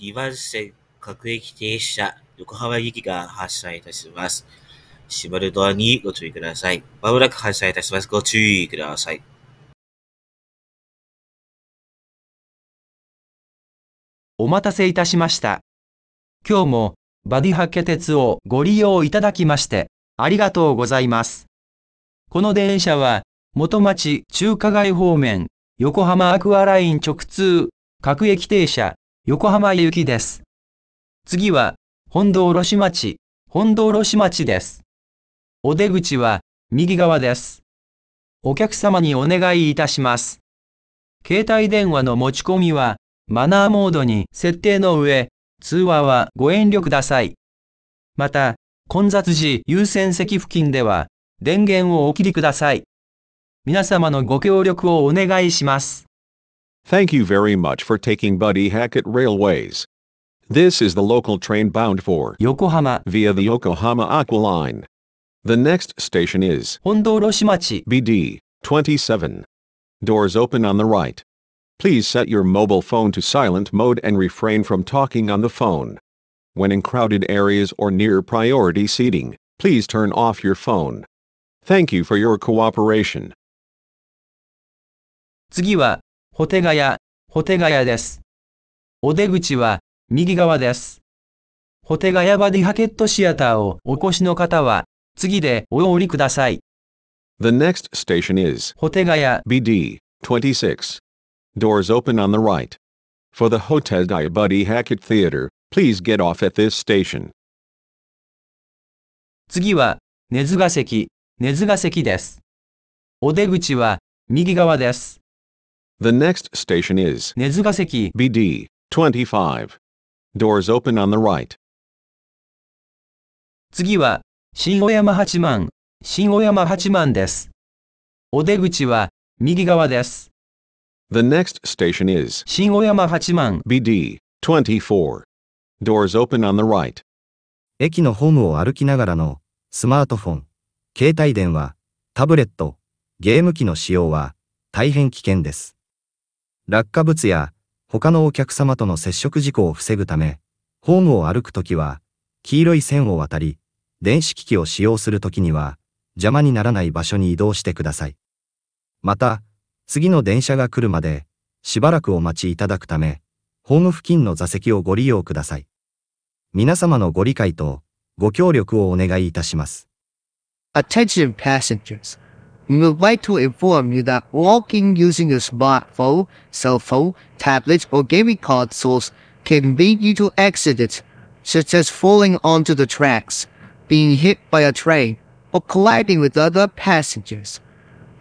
2番線各駅停車、横浜行きが発車いたします。閉まるドアにご注意ください。まもなく発車いたします。ご注意ください。お待たせいたしました。今日もバディハケ鉄をご利用いただきましてありがとうございます。この電車は元町中華街方面横浜アクアライン直通各駅停車横浜行きです。次は、本堂卸町、本堂卸町です。お出口は、右側です。お客様にお願いいたします。携帯電話の持ち込みは、マナーモードに設定の上、通話はご遠慮ください。また、混雑時優先席付近では、電源をお切りください。皆様のご協力をお願いします。Thank you very much for taking Buddy Hackett Railways. This is the local train bound for Yokohama via the Yokohama Aqua Line. The next station is Hondoroshimachi BD 27. Doors open on the right. Please set your mobile phone to silent mode and refrain from talking on the phone. When in crowded areas or near priority seating, please turn off your phone. Thank you for your cooperation. 次はホテガヤ、ホテガヤです。お出口は、右側です。ホテガヤバディハケットシアターをお越しの方は、次でお降りください。The next station is ホテガヤ BD 26. Doors open on the right. For the Hotel Diabuddy Hackett Theater, please get off at this station. 次は、根津ヶ関、根津ヶ関です。お出口は、右側です。The next station is 根津ヶ関 BD 25. Doors open on the right. 次は、新小山八幡、新小山八幡です。お出口は、右側です。The next station is 新小山八幡 BD 24. Doors open on the right. 駅のホームを歩きながらの、スマートフォン、携帯電話、タブレット、ゲーム機の使用は、大変危険です。落下物や他のお客様との接触事故を防ぐため、ホームを歩くときは、黄色い線を渡り、電子機器を使用するときには、邪魔にならない場所に移動してください。また、次の電車が来るまで、しばらくお待ちいただくため、ホーム付近の座席をご利用ください。皆様のご理解とご協力をお願いいたします。Attention passengers. we would like to inform you that walking using a smartphone, cell phone, tablet, or gaming consoles can lead you to accidents, such as falling onto the tracks, being hit by a train, or colliding with other passengers.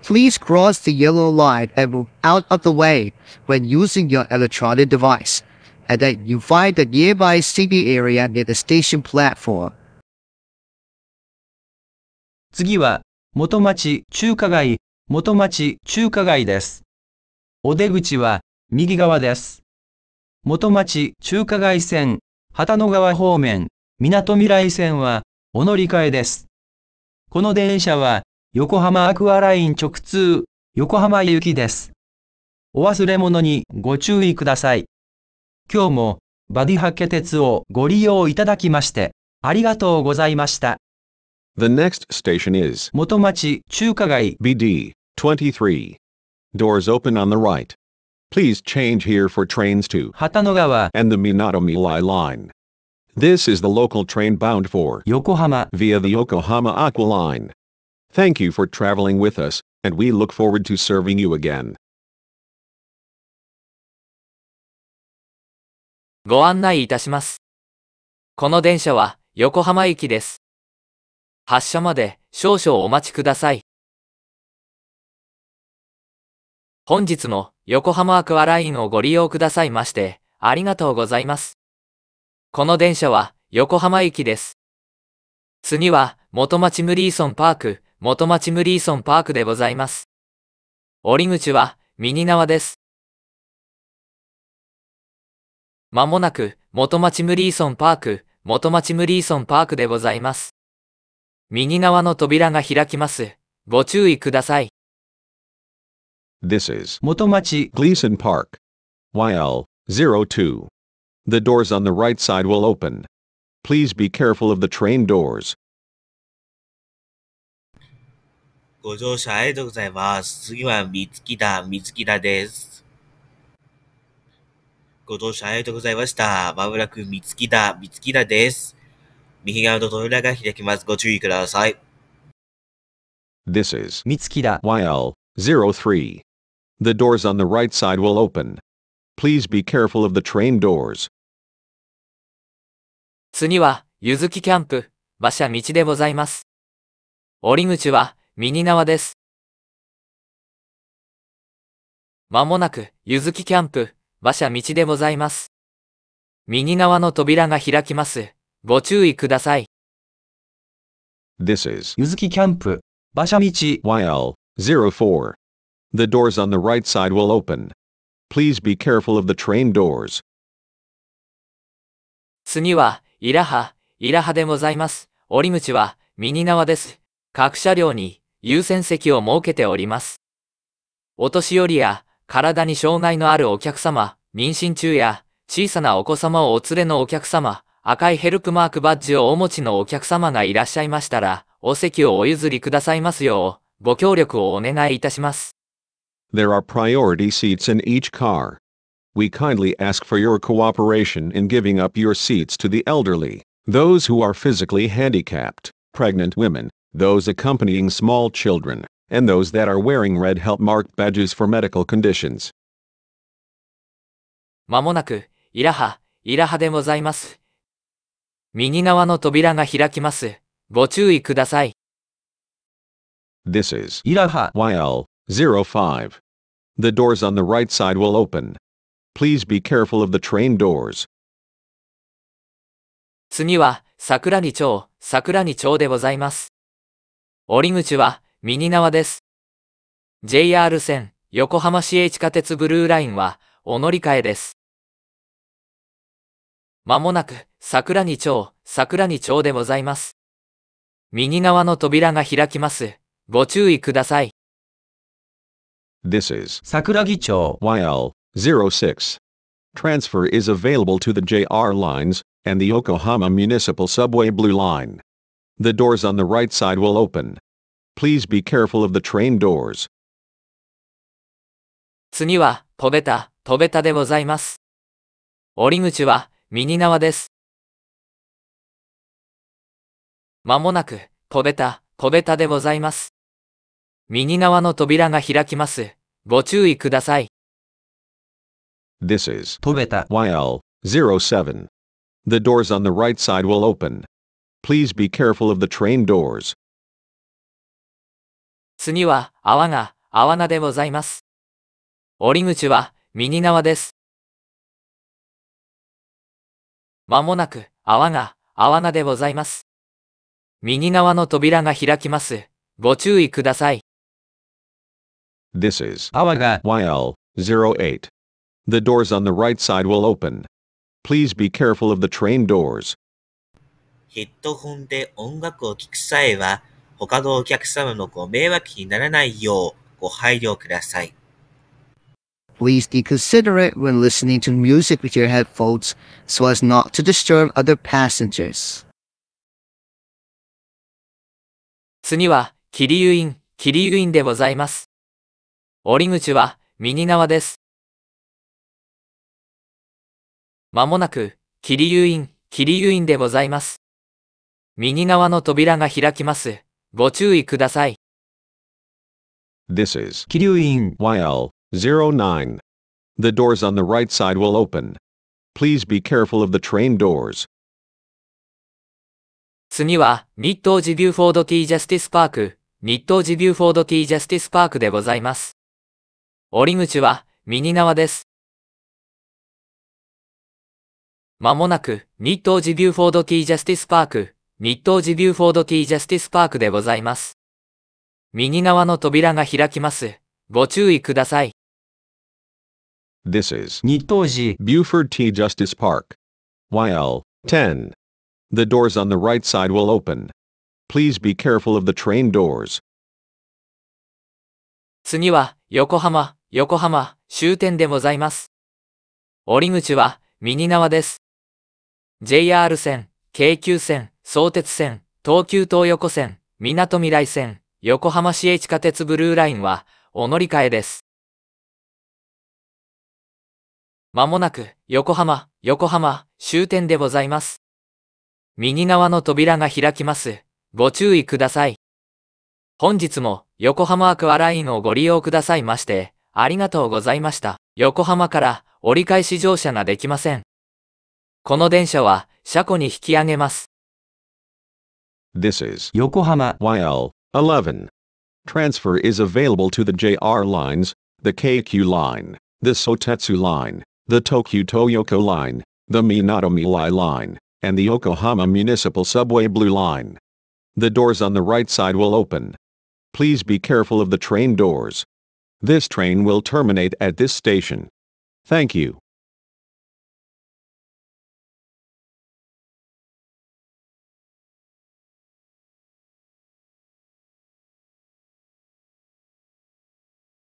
Please cross the yellow line and move out of the way when using your electronic device, and then you find the nearby seating area near the station platform. 次は元町中華街、元町中華街です。お出口は右側です。元町中華街線、旗の川方面、港未来線はお乗り換えです。この電車は横浜アクアライン直通、横浜行きです。お忘れ物にご注意ください。今日もバディハケ鉄をご利用いただきまして、ありがとうございました。The next station is Motomachi Chukagai BD 23. Doors open on the right. Please change here for trains to Hatanogawa and the Minato Milai line. This is the local train bound for Yokohama via the Yokohama Aqua line. Thank you for traveling with us, and we look forward to serving you again. ご案内いたします。この電車は横浜行きです。発車まで少々お待ちください。本日も横浜アクアラインをご利用くださいまして、ありがとうございます。この電車は横浜行きです。次は元町ムリーソンパーク、元町ムリーソンパークでございます。降り口は右側です。まもなく元町ムリーソンパーク、元町ムリーソンパークでございます。右側の扉が開きます。ご注意ください。This is 元町 Gleason Park. YL02. The doors on the right side will open. Please be careful of the train doors. ご乗車ありがとうございます。次は三木田、三木田です。ご乗車ありがとうございました。まもなく三木田、三木田です。右側の扉が開きます。ご注意ください。This is 三月だ YL03 The doors on the right side will open. Please be careful of the train doors. 次は、ゆずきキャンプ、馬車道でございます。降り口は、右側です。まもなく、ゆずきキャンプ、馬車道でございます。右側の扉が開きます。ご注意ください。This is YL04. The doors on the right side will open. Please be careful of the train doors. 次は、イラハ、イラハでございます。折り口は、ミニ縄です。各車両に優先席を設けております。お年寄りや、体に障害のあるお客様、妊娠中や、小さなお子様をお連れのお客様、赤いヘルプマークバッジをお持ちのお客様がいらっしゃいましたら、お席をお譲りくださいますよう、ご協力をお願いいたします。There are priority seats in each car. We kindly ask for your cooperation in giving up your seats to the elderly, those who are physically handicapped, pregnant women, those accompanying small children, and those that are wearing red help marked badges for medical conditions. まもなく、イラハ、イラハでございます。右側の扉が開きます。ご注意ください。This is Iraha YL05. The doors on the right side will open. Please be careful of the train doors. 次は、桜木町、桜木町でございます。降り口は、右側です。JR 線、横浜市営地下鉄ブルーラインは、お乗り換えです。まもなく、桜に蝶、桜に蝶でございます。右側の扉が開きます。ご注意ください。This is 桜木町 YL06. Transfer is available to the JR lines and the Yokohama Municipal Subway Blue Line. The doors on the right side will open. Please be careful of the train doors. 次は、飛べた、飛べたでございます。折り口は、右側です。まもなく、小ベタ、小ベタでございます。右側の扉が開きます。ご注意ください。This is 戸べた YL07. The doors on the right side will open. Please be careful of the train doors. 次は、泡が、泡なでございます。折り口は、右縄です。まもなく、泡が、泡菜でございます。右側の扉が開きます。ご注意ください。This is 泡 w YL08. The doors on the right side will open. Please be careful of the train doors. ヘッドホンで音楽を聴く際は、他のお客様のご迷惑にならないようご配慮ください。Please be considerate when listening to music with your headphones so as not to disturb other passengers. 次は、キリユイン、キリユインでございます。降り口は、右側です。まもなく、キリユイン、キリユインでございます。右側の扉が開きます。ご注意ください。This is キリュウイン YL 09. The doors on the right side will open. Please be careful of the train doors. 次は、日東ジビューフォード T ジャスティスパーク、日東ジビューフォード T ジャスティスパークでございます。降り口は、右側です。まもなく、日東ジビューフォード T ジャスティスパーク、日東ジビューフォード T ジャスティスパークでございます。右側の扉が開きます。ご注意ください。This is 日東寺 Buford T. Justice Park. YL 10. The doors on the right side will open. Please be careful of the train doors. 次は横浜、横浜終点でございます。折口は右側です。JR 線、京急線、相鉄線、東急東横線、港未来線、横浜市営地下鉄ブルーラインはお乗り換えです。まもなく、横浜、横浜、終点でございます。右側の扉が開きます。ご注意ください。本日も、横浜アクアラインをご利用くださいまして、ありがとうございました。横浜から折り返し乗車ができません。この電車は、車庫に引き上げます。This is 横浜 YL11. Transfer is available to the JR lines, the KQ line, the Sotetsu line, the Tokyo Toyoko Line, the Minato-Milai Line, and the Yokohama Municipal Subway Blue Line. The doors on the right side will open. Please be careful of the train doors. This train will terminate at this station. Thank you.